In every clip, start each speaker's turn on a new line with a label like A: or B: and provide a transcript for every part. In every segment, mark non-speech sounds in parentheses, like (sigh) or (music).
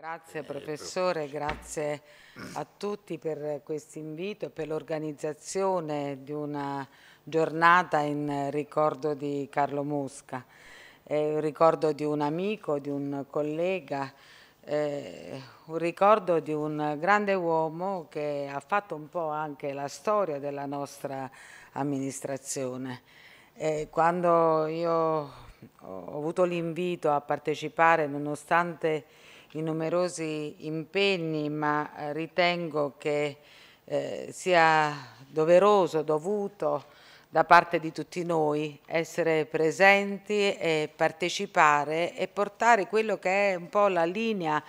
A: Grazie eh, professore, grazie a tutti per questo invito e per l'organizzazione di una giornata in ricordo di Carlo Mosca, eh, un ricordo di un amico, di un collega, eh, un ricordo di un grande uomo che ha fatto un po' anche la storia della nostra amministrazione. Eh, quando io ho avuto l'invito a partecipare, nonostante i numerosi impegni, ma eh, ritengo che eh, sia doveroso, dovuto da parte di tutti noi essere presenti e partecipare e portare quello che è un po' la linea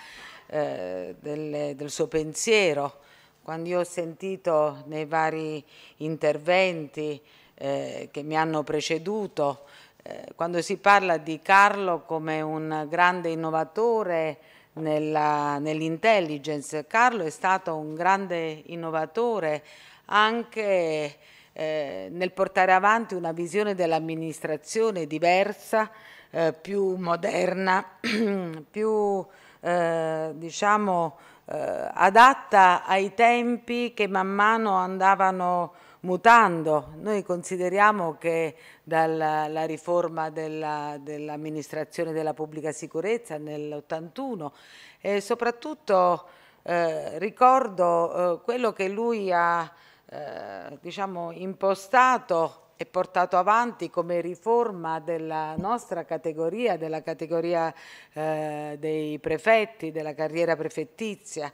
A: eh, del, del suo pensiero. Quando io ho sentito nei vari interventi eh, che mi hanno preceduto, eh, quando si parla di Carlo come un grande innovatore, nell'intelligence. Carlo è stato un grande innovatore anche eh, nel portare avanti una visione dell'amministrazione diversa, eh, più moderna, (clears throat) più eh, diciamo, eh, adatta ai tempi che man mano andavano mutando. Noi consideriamo che dalla riforma dell'amministrazione dell della pubblica sicurezza nell'81 e soprattutto eh, ricordo eh, quello che lui ha eh, diciamo, impostato e portato avanti come riforma della nostra categoria, della categoria eh, dei prefetti, della carriera prefettizia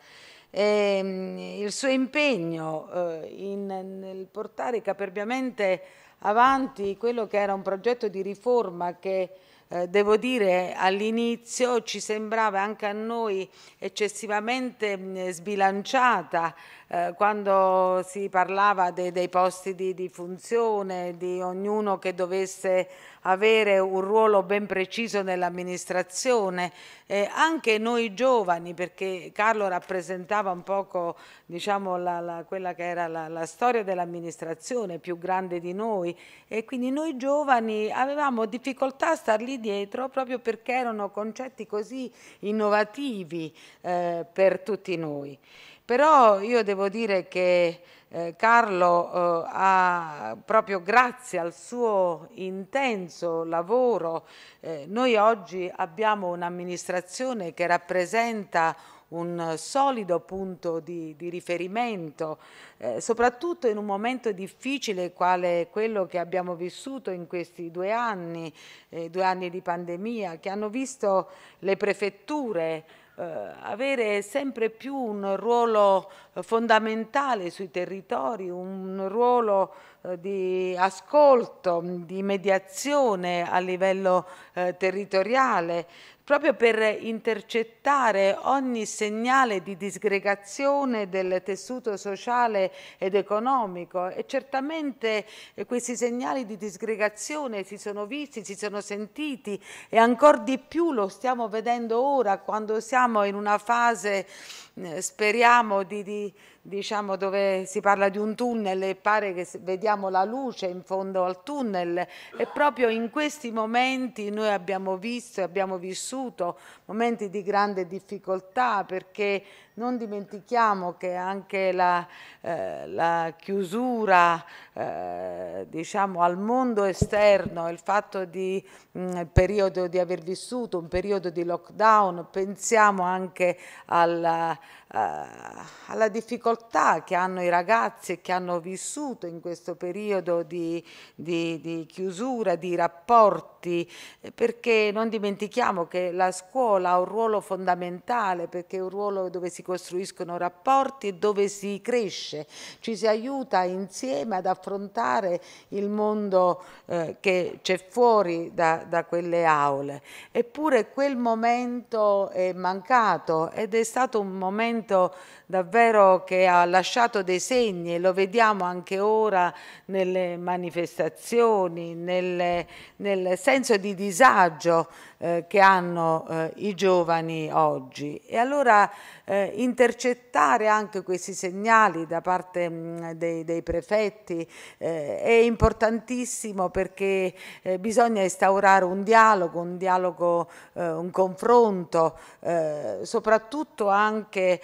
A: e ehm, il suo impegno eh, in, nel portare caperbiamente avanti quello che era un progetto di riforma che eh, devo dire all'inizio ci sembrava anche a noi eccessivamente mh, mm, sbilanciata eh, quando si parlava de, dei posti di, di, funzione, di ognuno che dovesse avere un ruolo ben preciso nell'amministrazione, eh, anche noi giovani, perché Carlo rappresentava un poco diciamo, la, la, quella che era la, la storia dell'amministrazione più grande di noi e quindi noi giovani avevamo difficoltà a star lì dietro proprio perché erano concetti così innovativi eh, per tutti noi. Però io devo dire che eh, Carlo eh, ha, proprio grazie al suo intenso lavoro, eh, noi oggi abbiamo un'amministrazione che rappresenta un solido punto di, di riferimento, eh, soprattutto in un momento difficile quale quello che abbiamo vissuto in questi due anni, eh, due anni di pandemia, che hanno visto le prefetture eh, avere sempre più un ruolo eh, fondamentale sui territori, un ruolo eh, di ascolto, di mediazione a livello territoriale, proprio per intercettare ogni segnale di disgregazione del tessuto sociale ed economico e certamente eh, questi segnali di disgregazione si sono visti, si sono sentiti e ancora di più lo stiamo vedendo ora quando siamo in una fase eh, speriamo di, di, diciamo dove si parla di un tunnel e pare che vediamo la luce in fondo al tunnel e proprio in questi momenti noi abbiamo visto e abbiamo vissuto momenti di grande difficoltà perché non dimentichiamo che anche la, eh, la chiusura eh, diciamo, al mondo esterno, il fatto di, mh, mm, il periodo di aver vissuto un periodo di lockdown, pensiamo anche alla, eh, alla difficoltà che hanno i ragazzi e che hanno vissuto in questo periodo di, di, di chiusura, di rapporti, eh, perché non dimentichiamo che la scuola ha un ruolo fondamentale, perché è un ruolo dove si costruiscono rapporti e dove si cresce, ci si aiuta insieme ad affrontare il mondo eh, che c'è fuori da, da quelle aule. Eppure quel momento è mancato ed è stato un momento movimento davvero che ha lasciato dei segni e lo vediamo anche ora nelle manifestazioni, nelle, nel senso di disagio eh, che hanno eh, i giovani oggi. E allora eh, intercettare anche questi segnali da parte mh, mm, dei, dei, prefetti eh, è importantissimo perché eh, bisogna instaurare un dialogo, un dialogo, un confronto, soprattutto anche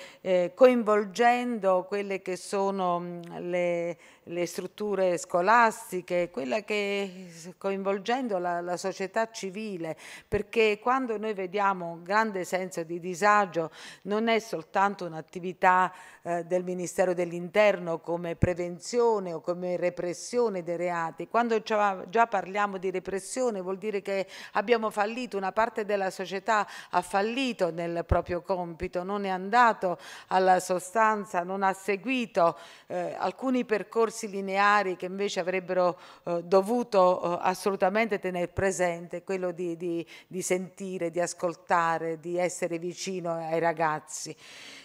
A: coinvolgendo quelle che sono mh, mm, le le strutture scolastiche, quella che coinvolgendo la, la società civile, perché quando noi vediamo un grande senso di disagio non è soltanto un'attività eh, del Ministero dell'Interno come prevenzione o come repressione dei reati, quando già, già parliamo di repressione vuol dire che abbiamo fallito, una parte della società ha fallito nel proprio compito, non è andato alla sostanza, non ha seguito eh, alcuni percorsi lineari che invece avrebbero eh, dovuto eh, assolutamente tenere presente, quello di, di di sentire, di ascoltare, di essere vicino ai ragazzi.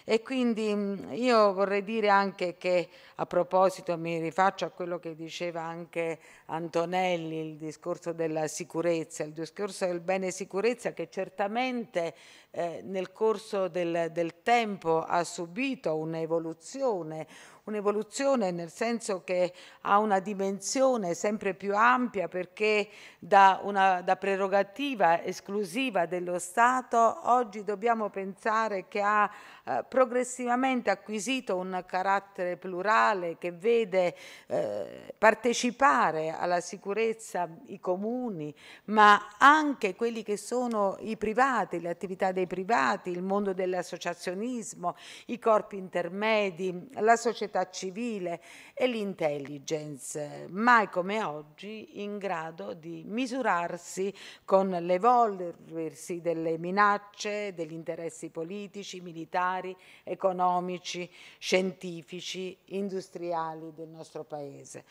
A: E quindi mm, io vorrei dire anche che a proposito mi rifaccio a quello che diceva anche Antonelli, il discorso della sicurezza, il discorso del bene sicurezza che certamente eh, nel corso del, del tempo ha subito un'evoluzione, un'evoluzione nel senso che ha una dimensione sempre più ampia perché da, una, da prerogativa esclusiva dello Stato oggi dobbiamo pensare che ha eh, progressivamente acquisito un carattere plurale che vede eh, partecipare alla sicurezza i comuni ma anche quelli che sono i privati, le attività dei privati, il mondo dell'associazionismo, i corpi intermedi, la società società civile e l'intelligence, mai come oggi in grado di misurarsi con l'evolversi delle minacce, degli interessi politici, militari, economici, scientifici, industriali del nostro Paese.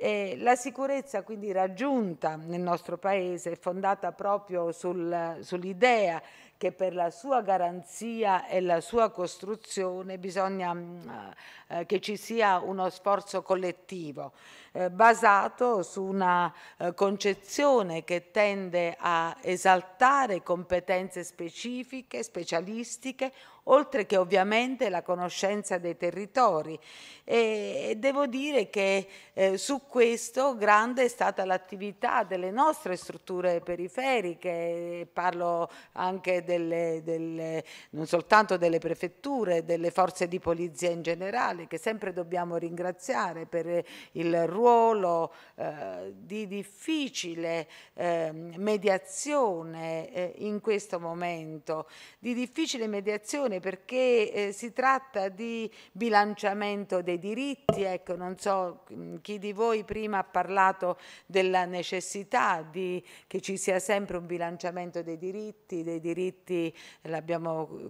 A: E la sicurezza quindi raggiunta nel nostro Paese è fondata proprio sul, sull'idea che per la sua garanzia e la sua costruzione bisogna mm, eh, eh, che ci sia uno sforzo collettivo eh, basato su una eh, concezione che tende a esaltare competenze specifiche, specialistiche, oltre che ovviamente la conoscenza dei territori. E devo dire che eh, su questo grande è stata l'attività delle nostre strutture periferiche, parlo anche delle, delle, non soltanto delle prefetture, delle forze di polizia in generale, che sempre dobbiamo ringraziare per il ruolo eh, di difficile ehm, eh, mediazione in questo momento, di difficile mediazione ragione, perché eh, si tratta di bilanciamento dei diritti, ecco, non so mm, chi di voi prima ha parlato della necessità di, che ci sia sempre un bilanciamento dei diritti, dei diritti,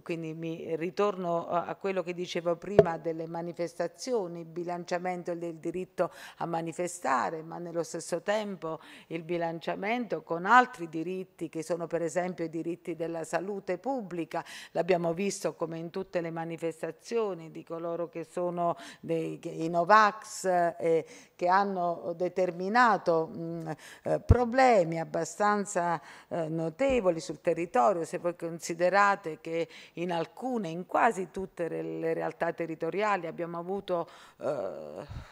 A: quindi mi ritorno a quello che dicevo prima delle manifestazioni, il bilanciamento del diritto a manifestare, ma nello stesso tempo il bilanciamento con altri diritti che sono per esempio i diritti della salute pubblica, l'abbiamo visto come in tutte le manifestazioni di coloro che sono dei, i Novax eh, che hanno determinato mh, mm, eh, problemi abbastanza eh, notevoli sul territorio, se voi considerate che in alcune, in quasi tutte le realtà territoriali abbiamo avuto eh,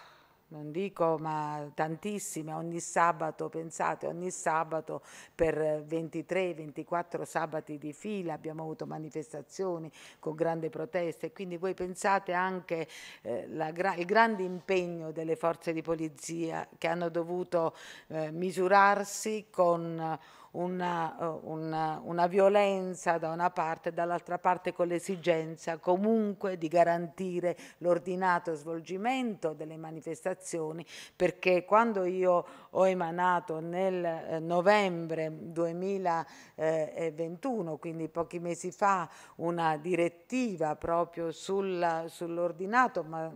A: non dico ma tantissime, ogni sabato, pensate, ogni sabato per 23-24 sabati di fila abbiamo avuto manifestazioni con grande protesta e quindi voi pensate anche eh, la, il grande impegno delle forze di polizia che hanno dovuto eh, misurarsi con una, eh, una, una violenza da una parte e dall'altra parte con l'esigenza comunque di garantire l'ordinato svolgimento delle manifestazioni perché quando io ho emanato nel eh, novembre 2021, eh, quindi pochi mesi fa, una direttiva proprio sul, sull'ordinato ma, mh,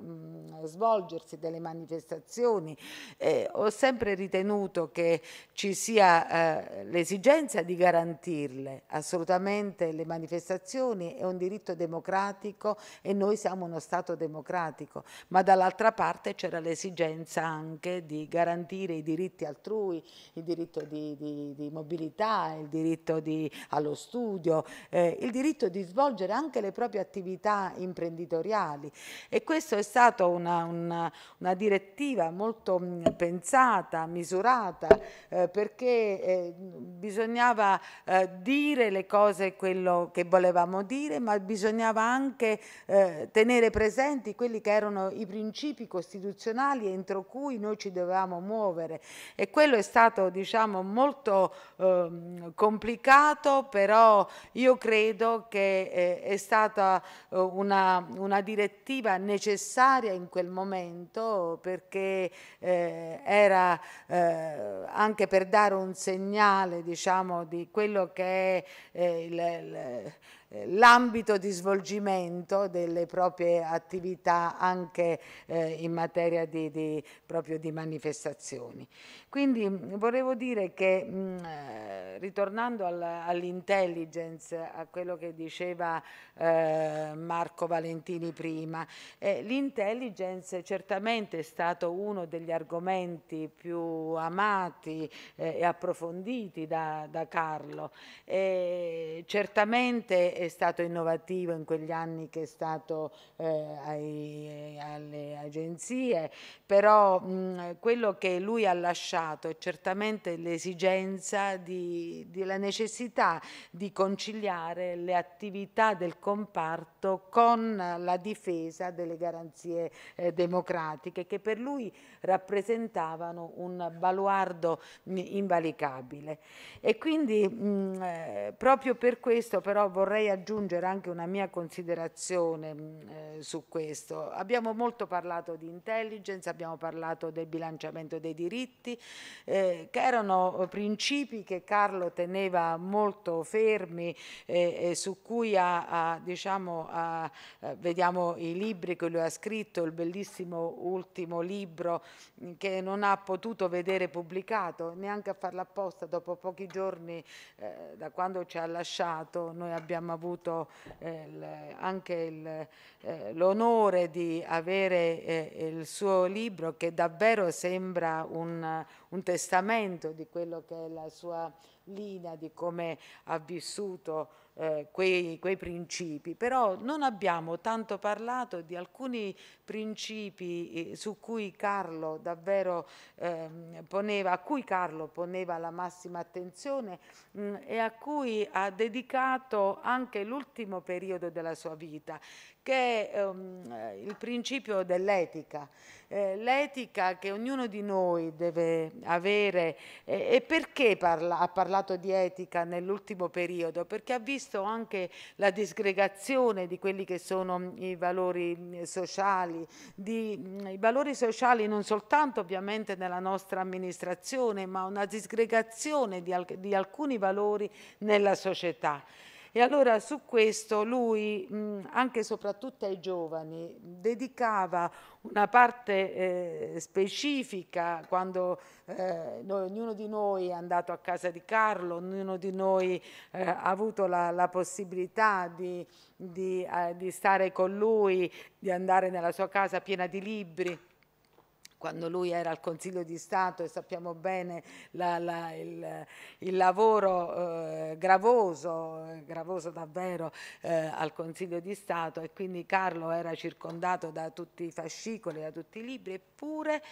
A: mm, svolgersi delle manifestazioni, eh, ho sempre ritenuto che ci sia eh, l'esigenza di garantirle assolutamente le manifestazioni è un diritto democratico e noi siamo uno Stato democratico, ma dall'altra parte c'era l'esigenza anche di garantire i diritti altrui, il diritto di, di, di mobilità, il diritto di, allo studio, eh, il diritto di svolgere anche le proprie attività imprenditoriali e questa è stata una, una, una direttiva molto pensata, misurata, eh, perché eh, bisognava eh, dire le cose, quello che volevamo dire, ma bisognava anche eh, tenere presenti quelli che erano i principi costituzionali entro cui noi ci dovevamo muovere e quello è stato diciamo molto eh, complicato, però io credo che eh, è stata eh, una, una, direttiva necessaria in quel momento perché eh, era anche per dare un segnale diciamo, di quello che è eh, il, il eh, l'ambito di svolgimento delle proprie attività anche eh, in materia di, di, proprio di manifestazioni. Quindi mm, volevo dire che mh, mm, eh, ritornando al, all'intelligence, a quello che diceva eh, Marco Valentini prima, eh, l'intelligence certamente è stato uno degli argomenti più amati eh, e approfonditi da, da Carlo. certamente è stato innovativo in quegli anni che è stato eh, ai, alle agenzie, però mh, quello che lui ha lasciato è certamente l'esigenza la necessità di conciliare le attività del comparto fatto con la difesa delle garanzie eh, democratiche che per lui rappresentavano un baluardo invalicabile. E quindi mh, mm, eh, proprio per questo però vorrei aggiungere anche una mia considerazione mh, mm, eh, su questo. Abbiamo molto parlato di intelligence, abbiamo parlato del bilanciamento dei diritti, eh, che erano principi che Carlo teneva molto fermi eh, e su cui ha, ha diciamo, a, eh, vediamo i libri che lui ha scritto, il bellissimo ultimo libro che non ha potuto vedere pubblicato, neanche a farla apposta, dopo pochi giorni eh, da quando ci ha lasciato noi abbiamo avuto eh, il, anche eh, l'onore di avere il suo libro che davvero sembra un, un testamento di quello che è la sua linea, di come ha vissuto eh, quei, quei, principi, però non abbiamo tanto parlato di alcuni principi eh, su cui Carlo davvero eh, poneva, a cui Carlo poneva la massima attenzione mh, mm, e a cui ha dedicato anche l'ultimo periodo della sua vita, che è um, ehm, eh, il principio dell'etica. Eh, l'etica che ognuno di noi deve avere eh, e perché parla, ha parlato di etica nell'ultimo periodo? Perché ha visto anche la disgregazione di quelli che sono i valori mm, sociali, di, mm, i valori sociali non soltanto ovviamente nella nostra amministrazione, ma una disgregazione di, alc di alcuni valori nella società. E allora su questo lui, anche e soprattutto ai giovani, dedicava una parte eh, specifica quando eh, ognuno di noi è andato a casa di Carlo, ognuno di noi eh, ha avuto la, la possibilità di, di, di stare con lui, di andare nella sua casa piena di libri quando lui era al Consiglio di Stato e sappiamo bene la, la, il, il, lavoro eh, gravoso, gravoso davvero eh, al Consiglio di Stato e quindi Carlo era circondato da tutti i fascicoli, da tutti i libri, eppure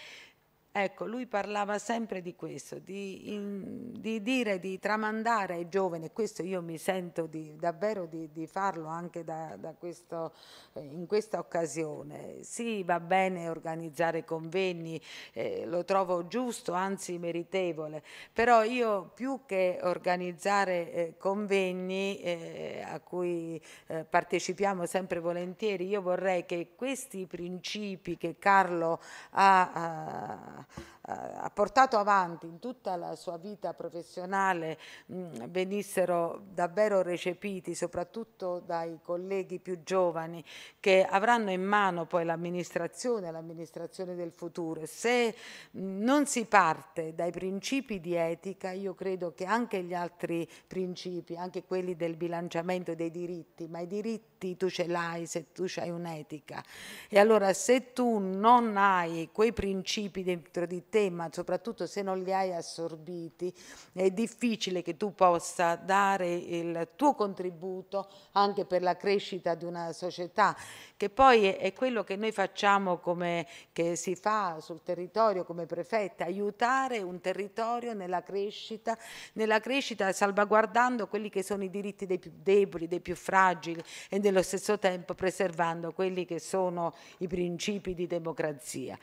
A: Ecco, lui parlava sempre di questo, di, in, di, dire, di tramandare ai giovani, questo io mi sento di, davvero di, di, farlo anche da, da questo, eh, in questa occasione. Sì, va bene organizzare convegni, eh, lo trovo giusto, anzi meritevole, però io più che organizzare eh, convegni eh, a cui eh, partecipiamo sempre volentieri, io vorrei che questi principi che Carlo ha eh, ha portato avanti in tutta la sua vita professionale mh, mm, venissero davvero recepiti soprattutto dai colleghi più giovani che avranno in mano poi l'amministrazione, l'amministrazione del futuro. Se mm, non si parte dai principi di etica io credo che anche gli altri principi, anche quelli del bilanciamento dei diritti, ma i diritti tutti, tu ce l'hai se tu hai un'etica. E allora se tu non hai quei principi dentro di te, ma soprattutto se non li hai assorbiti, è difficile che tu possa dare il tuo contributo anche per la crescita di una società, che poi è quello che noi facciamo come che si fa sul territorio come prefetta, aiutare un territorio nella crescita, nella crescita salvaguardando quelli che sono i diritti dei più deboli, dei più fragili e nello stesso tempo preservando quelli che sono i principi di democrazia.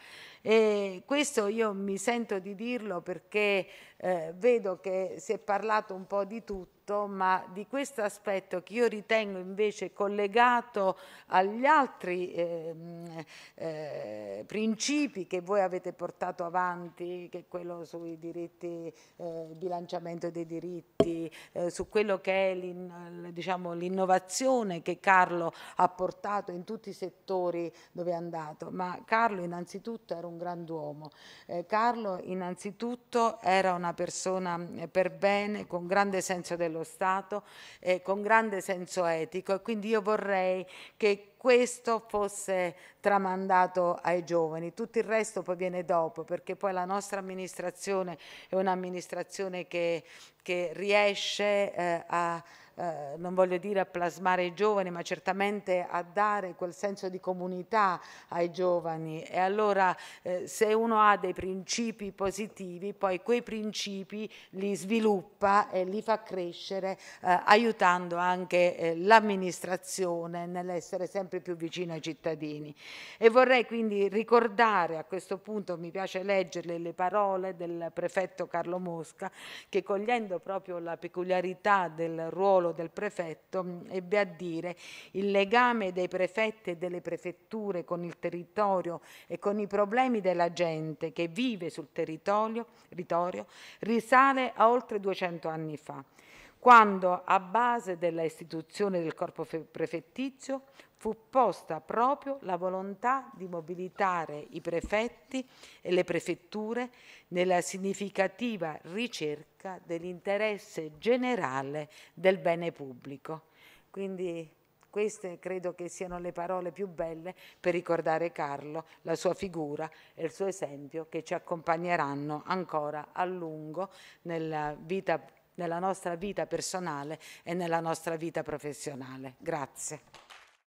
A: E questo io mi sento di dirlo perché eh, vedo che si è parlato un po' di tutto, ma di questo aspetto che io ritengo invece collegato agli altri eh, eh, principi che voi avete portato avanti, che è quello sui diritti, il eh, bilanciamento dei diritti, eh, su quello che è diciamo, l'innovazione diciamo, che Carlo ha portato in tutti i settori dove è andato. Ma Carlo innanzitutto era un un grand'uomo. Eh, Carlo innanzitutto era una persona eh, per bene, con grande senso dello Stato, eh, con grande senso etico e quindi io vorrei che questo fosse tramandato ai giovani. Tutto il resto poi viene dopo, perché poi la nostra amministrazione è un'amministrazione che, che riesce eh, a eh, non voglio dire a plasmare i giovani, ma certamente a dare quel senso di comunità ai giovani. E allora eh, se uno ha dei principi positivi, poi quei principi li sviluppa e li fa crescere, eh, aiutando anche eh, l'amministrazione nell'essere sempre più vicino ai cittadini. E vorrei quindi ricordare a questo punto, mi piace leggerle le parole del prefetto Carlo Mosca, che cogliendo proprio la peculiarità del ruolo ruolo del prefetto mm, ebbe a dire il legame dei prefetti e delle prefetture con il territorio e con i problemi della gente che vive sul territorio, territorio risale a oltre 200 anni fa quando a base della istituzione del corpo prefettizio fu posta proprio la volontà di mobilitare i prefetti e le prefetture nella significativa ricerca dell'interesse generale del bene pubblico. Quindi queste credo che siano le parole più belle per ricordare Carlo, la sua figura e il suo esempio che ci accompagneranno ancora a lungo nella vita nella nostra vita personale e nella nostra vita professionale. Grazie.